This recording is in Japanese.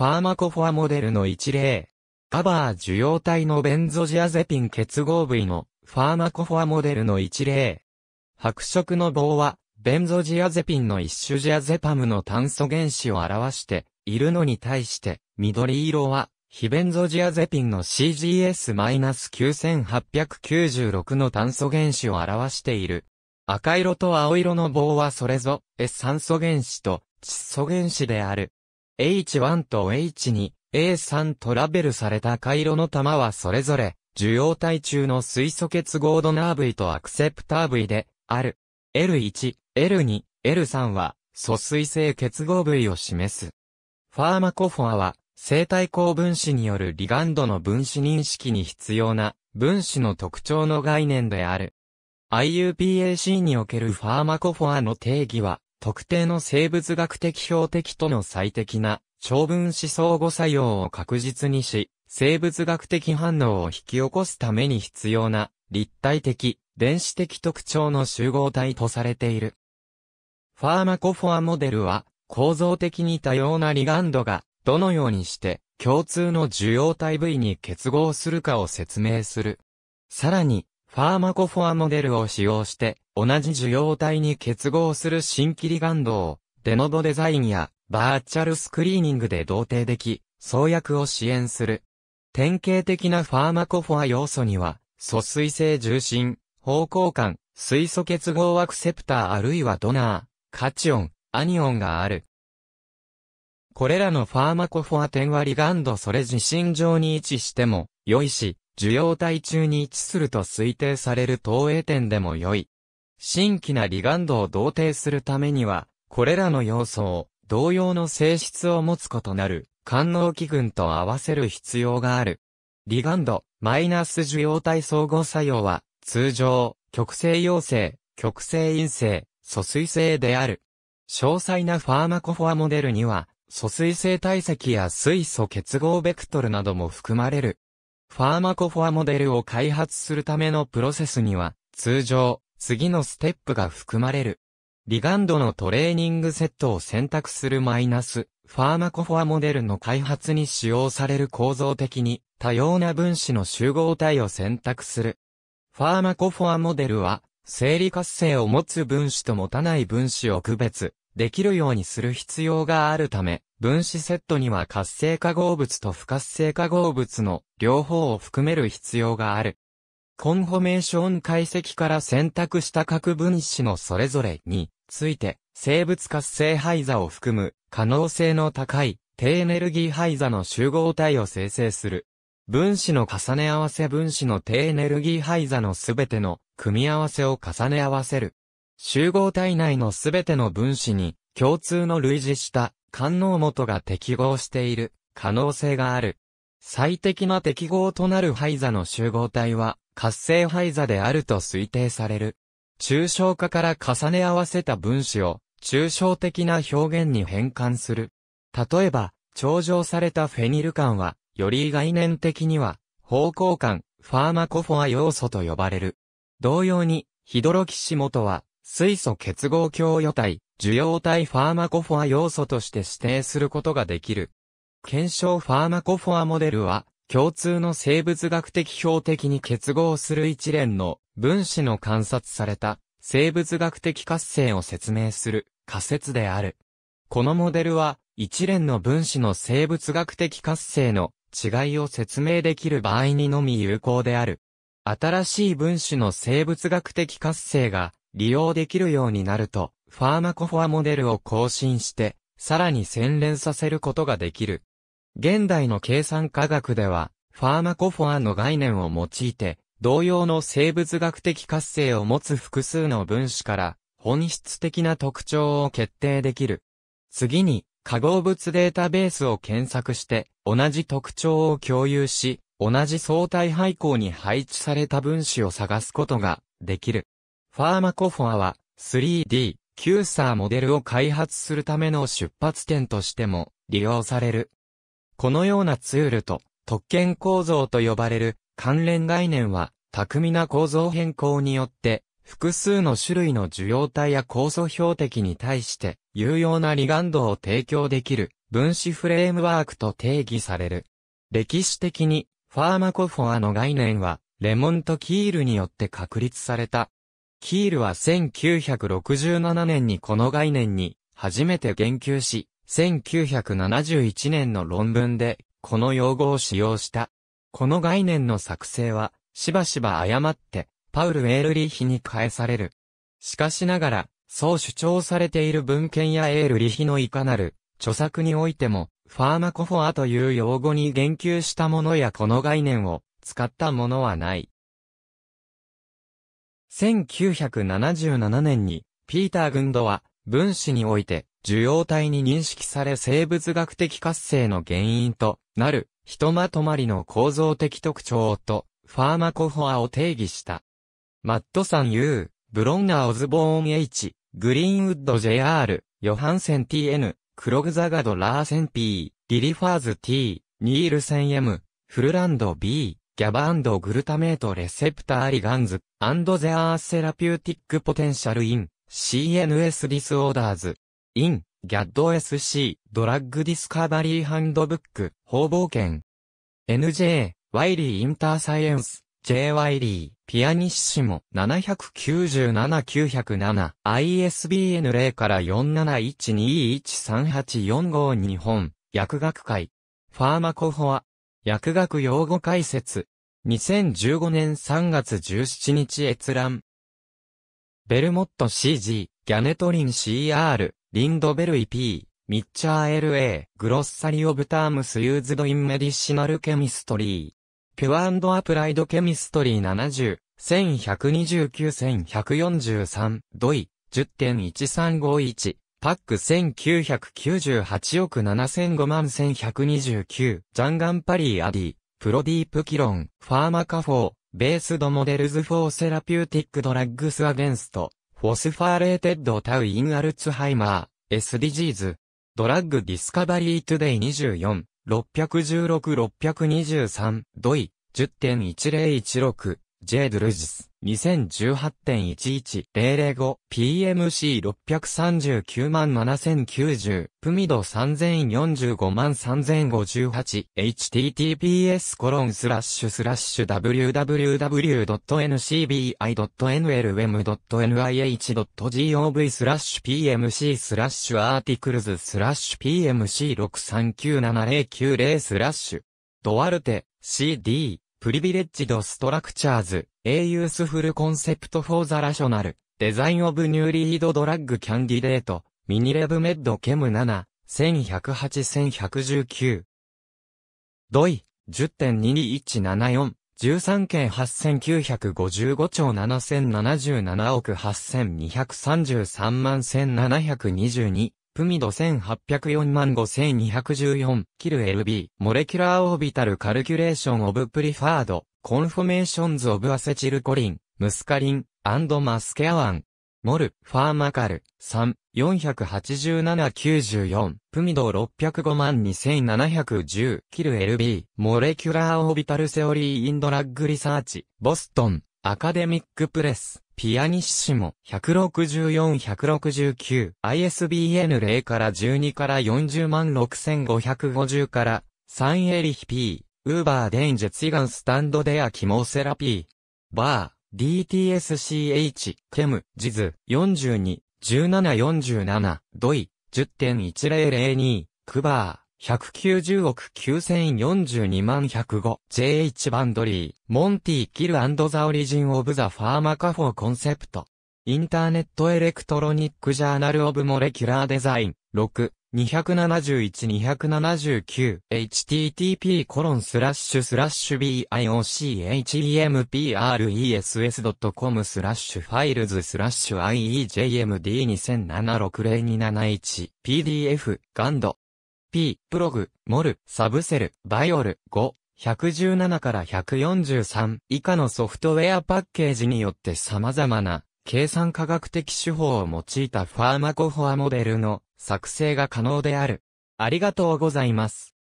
ファーマコフォアモデルの一例。ガバー受容体のベンゾジアゼピン結合部位のファーマコフォアモデルの一例。白色の棒は、ベンゾジアゼピンの一種ジアゼパムの炭素原子を表しているのに対して、緑色は、非ベンゾジアゼピンの CGS-9896 の炭素原子を表している。赤色と青色の棒はそれぞ S 酸素原子と窒素原子である。H1 と H2、A3 トラベルされた回路の玉はそれぞれ、受容体中の水素結合ドナー部位とアクセプター部位で、ある。L1、L2、L3 は、疎水性結合部位を示す。ファーマコフォアは、生体高分子によるリガンドの分子認識に必要な分子の特徴の概念である。IUPAC におけるファーマコフォアの定義は、特定の生物学的標的との最適な長分子相互作用を確実にし、生物学的反応を引き起こすために必要な立体的、電子的特徴の集合体とされている。ファーマコフォアモデルは構造的に多様なリガンドがどのようにして共通の受容体部位に結合するかを説明する。さらに、ファーマコフォアモデルを使用して、同じ受容体に結合する新規リガンドを、デノボデザインやバーチャルスクリーニングで同定でき、創薬を支援する。典型的なファーマコフォア要素には、疎水性重心、方向感、水素結合アクセプターあるいはドナー、カチオン、アニオンがある。これらのファーマコフォア点割りガンドそれ自身上に位置しても、良いし、受容体中に位置すると推定される投影点でも良い。新規なリガンドを同定するためには、これらの要素を同様の性質を持つことなる、官能基群と合わせる必要がある。リガンド、マイナス受容体相互作用は、通常、極性陽性、極性陰性、疎水性である。詳細なファーマコフォアモデルには、疎水性体積や水素結合ベクトルなども含まれる。ファーマコフォアモデルを開発するためのプロセスには、通常、次のステップが含まれる。リガンドのトレーニングセットを選択するマイナス、ファーマコフォアモデルの開発に使用される構造的に多様な分子の集合体を選択する。ファーマコフォアモデルは、生理活性を持つ分子と持たない分子を区別できるようにする必要があるため、分子セットには活性化合物と不活性化合物の両方を含める必要がある。コンフォメーション解析から選択した各分子のそれぞれについて、生物活性廃座を含む可能性の高い低エネルギー廃座の集合体を生成する。分子の重ね合わせ分子の低エネルギー廃座のすべての組み合わせを重ね合わせる。集合体内のすべての分子に共通の類似した官能元が適合している可能性がある。最適な適合となる廃座の集合体は活性廃座であると推定される。抽象化から重ね合わせた分子を、抽象的な表現に変換する。例えば、頂上されたフェニル感は、より概念的には、方向感、ファーマコフォア要素と呼ばれる。同様に、ヒドロキシモトは、水素結合共与体、受容体ファーマコフォア要素として指定することができる。検証ファーマコフォアモデルは、共通の生物学的標的に結合する一連の分子の観察された生物学的活性を説明する仮説である。このモデルは一連の分子の生物学的活性の違いを説明できる場合にのみ有効である。新しい分子の生物学的活性が利用できるようになると、ファーマコフォアモデルを更新して、さらに洗練させることができる。現代の計算科学では、ファーマコフォアの概念を用いて、同様の生物学的活性を持つ複数の分子から、本質的な特徴を決定できる。次に、化合物データベースを検索して、同じ特徴を共有し、同じ相対配合に配置された分子を探すことができる。ファーマコフォアは 3D、キューサーモデルを開発するための出発点としても利用される。このようなツールと特権構造と呼ばれる関連概念は巧みな構造変更によって複数の種類の受容体や酵素標的に対して有用なリガンドを提供できる分子フレームワークと定義される。歴史的にファーマコフォアの概念はレモンとキールによって確立された。キールは1967年にこの概念に初めて言及し、1971年の論文で、この用語を使用した。この概念の作成は、しばしば誤って、パウル・エールリヒに返される。しかしながら、そう主張されている文献やエールリヒのいかなる、著作においても、ファーマコフォアという用語に言及したものやこの概念を使ったものはない。1977年に、ピーター・グンドは、分子において、受容体に認識され生物学的活性の原因となる、ひとまとまりの構造的特徴と、ファーマコフォアを定義した。マットさん U、ブロンナ・オズボーン H、グリーンウッド JR、ヨハンセン TN、クログザガド・ラーセン P、リリファーズ T、ニールセン M、フルランド B、ギャバグルタメートレセプターリガンズ、アンドゼアーセラピューティックポテンシャルイン、CNS ディスオーダーズ。in, GADSC, ドラッグディスカバリーハンドブック、方冒券。NJ、ワイリーインターサイエンス、J ワイリー、ピアニッシモ、797907、ISBN 0から471213845日本、薬学会。ファーマコフォア、薬学用語解説。2015年3月17日閲覧。ベルモット CG、ギャネトリン CR、リンドベルイ P、ミッチャー LA、グロッサリオブタームスユーズドインメディシナルケミストリー。ピュアアプライドケミストリー70、1129-1143、ドイ、10.1351、パック1998億7005万1129、ジャンガンパリーアディ、プロディープキロン、ファーマカフォー、ベースドモデルズフォーセラピューティックドラッグスアゲンスト。フォスファーレーテッド・タウ・イン・アルツハイマー、SDGs、ドラッグ・ディスカバリー・トゥデイ24、616-623、ドイ、10.1016、J ドルジス。2018.11005PMC639 万7090プミド3045万 3058https コロンスラッシュスラッシュ www.ncbi.nlm.nih.gov スラッシュ PMC スラッシュアーティクルズスラッシュ PMC639709 スラッシュドワルテ CD プリビレッジドストラクチャーズ A Useful Concept for the Rational Design of Newly Hid Drug Candidate ミニレブメッドケム7、1108-1119。ドイ、10.22174、13件8955兆7077億8233万1722。プミド1804万5214キル LB モレキュラーオービタルカルキュレーションオブプリファードコンフォメーションズ・オブ・アセチル・コリン、ムスカリン、アンド・マスケアワン。モル、ファーマカル、3、487-94、プミド605万2710、キル LB、モレキュラーオービタルセオリーインドラッグリサーチ、ボストン、アカデミックプレス、ピアニッシモ、164-169、ISBN 0から12から40万6550から、サンエリヒー。ウーバーデンジェツイガンスタンドデアキモセラピー。バー、DTSCH、ケム、ジズ、42、1747、ドイ、10.1002、クバー、190億9042万105、JH バンドリー、モンティキルザオリジンオブザファーマカフォーコンセプト。インターネットエレクトロニックジャーナルオブモレキュラーデザイン、6、271-279http コロンスラッシュスラッシュ b i o c h e m p r e s c o m スラッシュファイルズスラッシュ iejmd20076021 pdf ガンド p プログモルサブセルバイオル5 117から143以下のソフトウェアパッケージによって様々な計算科学的手法を用いたファーマコフォアモデルの作成が可能である。ありがとうございます。